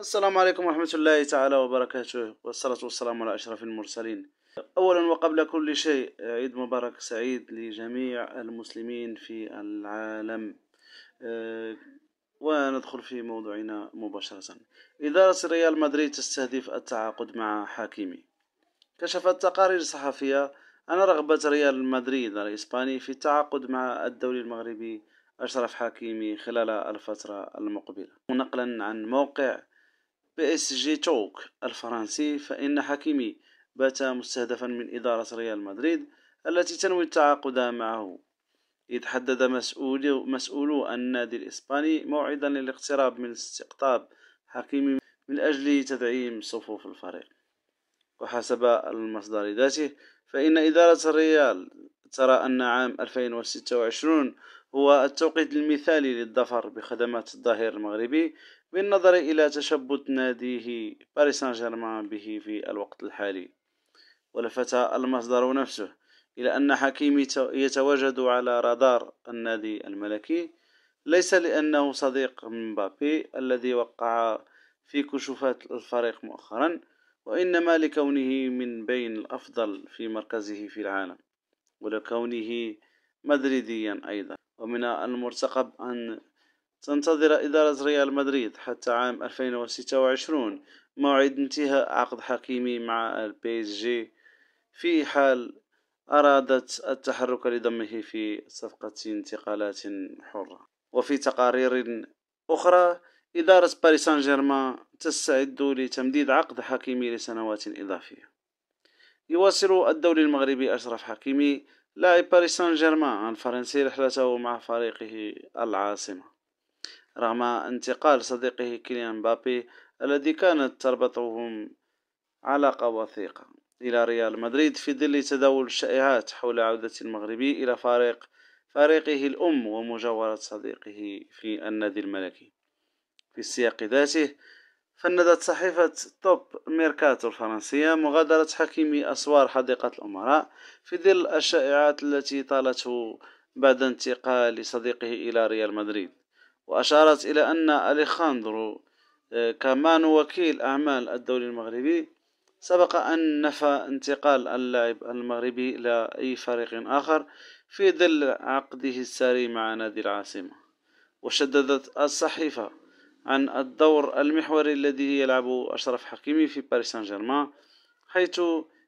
السلام عليكم ورحمة الله تعالى وبركاته والصلاة والسلام على أشرف المرسلين أولا وقبل كل شيء عيد مبارك سعيد لجميع المسلمين في العالم آه، وندخل في موضوعنا مباشرة إدارة ريال مدريد تستهدف التعاقد مع حكيمي كشفت تقارير صحفية أن رغبة ريال مدريد الإسباني في التعاقد مع الدولي المغربي أشرف حكيمي خلال الفترة المقبلة نقلا عن موقع بي اس جي توك الفرنسي فإن حكيمي بات مستهدفا من إدارة ريال مدريد التي تنوي التعاقد معه إذ حدد مسؤولو, مسؤولو النادي الإسباني موعدا للاقتراب من استقطاب حكيمي من أجل تدعيم صفوف الفريق وحسب المصدر ذاته فإن إدارة الريال ترى أن عام 2026 هو التوقيت المثالي للظفر بخدمات الظهير المغربي بالنظر إلى تشبث ناديه باريس سان جيرمان به في الوقت الحالي ولفت المصدر نفسه إلى أن حكيمي يتواجد على رادار النادي الملكي ليس لأنه صديق مبابي الذي وقع في كشوفات الفريق مؤخرا وإنما لكونه من بين الأفضل في مركزه في العالم ولكونه مدريديا أيضا ومن المرتقب أن تنتظر إدارة ريال مدريد حتى عام 2026 موعد انتهاء عقد حكيمي مع البي اس جي في حال أرادت التحرك لضمه في صفقة انتقالات حرة وفي تقارير أخرى إدارة باريس سان جيرمان تستعد لتمديد عقد حكيمي لسنوات إضافية يواصل الدولي المغربي أشرف حكيمي لاعب باريس سان جيرمان الفرنسي رحلته مع فريقه العاصمه رغم انتقال صديقه كيليان مبابي الذي كانت تربطهم علاقة وثيقة إلى ريال مدريد في ظل تداول الشائعات حول عودة المغربي إلى فريق فريقه الأم ومجاورة صديقه في النادي الملكي في السياق ذاته فندت صحيفة توب ميركاتو الفرنسية مغادرة حكيمي أسوار حديقة الأمراء في ظل الشائعات التي طالته بعد انتقال صديقه إلى ريال مدريد وأشارت إلى أن أليخاندرو آه، كمان وكيل أعمال الدولي المغربي سبق أن نفى انتقال اللاعب المغربي إلى أي فريق آخر في ظل عقده الساري مع نادي العاصمة وشددت الصحيفة عن الدور المحوري الذي يلعب أشرف حكيمي في باريس سان جيرمان حيث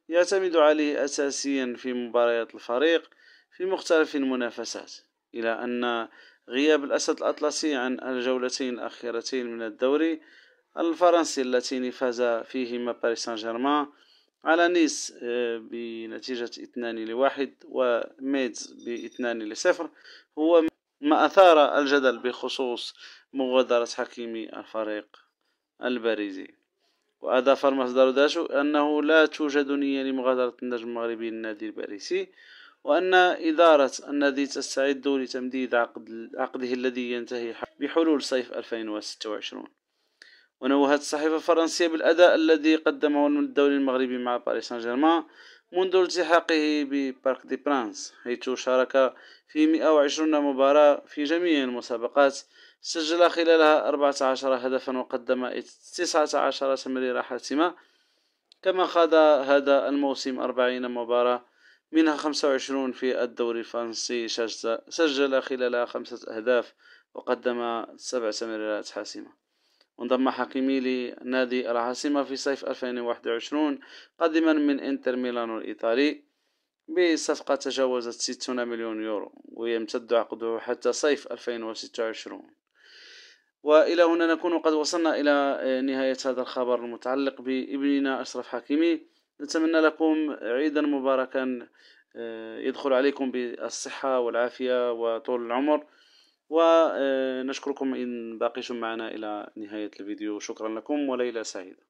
يعتمد عليه أساسيا في مباريات الفريق في مختلف المنافسات إلى أن غياب الأسد الأطلسي عن الجولتين الأخيرتين من الدوري الفرنسي اللتين فاز فيهما باريس سان جيرمان على نيس آه، بنتيجة اثنان لواحد وميدز باثنان لصفر هو ما أثار الجدل بخصوص مغادرة حكيمي الفريق الباريزي وأضاف المصدر داشو أنه لا توجد نية لمغادرة النجم المغربي للنادي الباريسي وأن إدارة النادي تستعد لتمديد عقد عقده الذي ينتهي بحلول صيف 2026 ونوهت الصحيفة الفرنسية بالأداء الذي قدمه الدوري المغربي مع باريس سان جيرمان منذ التحاقه ببارك دي برانس حيث شارك في 120 مباراة في جميع المسابقات سجل خلالها 14 هدفا وقدم 19 تمريرة حاسمة كما خاض هذا الموسم 40 مباراة منها 25 في الدوري الفرنسي سجل خلالها خمسة أهداف وقدم سبع تمريرات حاسمة انضم حكيمي لنادي العاصمة في صيف 2021 قادما من انتر ميلانو الإيطالي بصفقة تجاوزت 60 مليون يورو ويمتد عقده حتى صيف 2026 وإلى هنا نكون قد وصلنا إلى نهاية هذا الخبر المتعلق بابننا أشرف حكيمي نتمنى لكم عيدا مباركا آه، يدخل عليكم بالصحة والعافية وطول العمر ونشكركم إن باقيتم معنا إلى نهاية الفيديو شكرا لكم وليلة سعيدة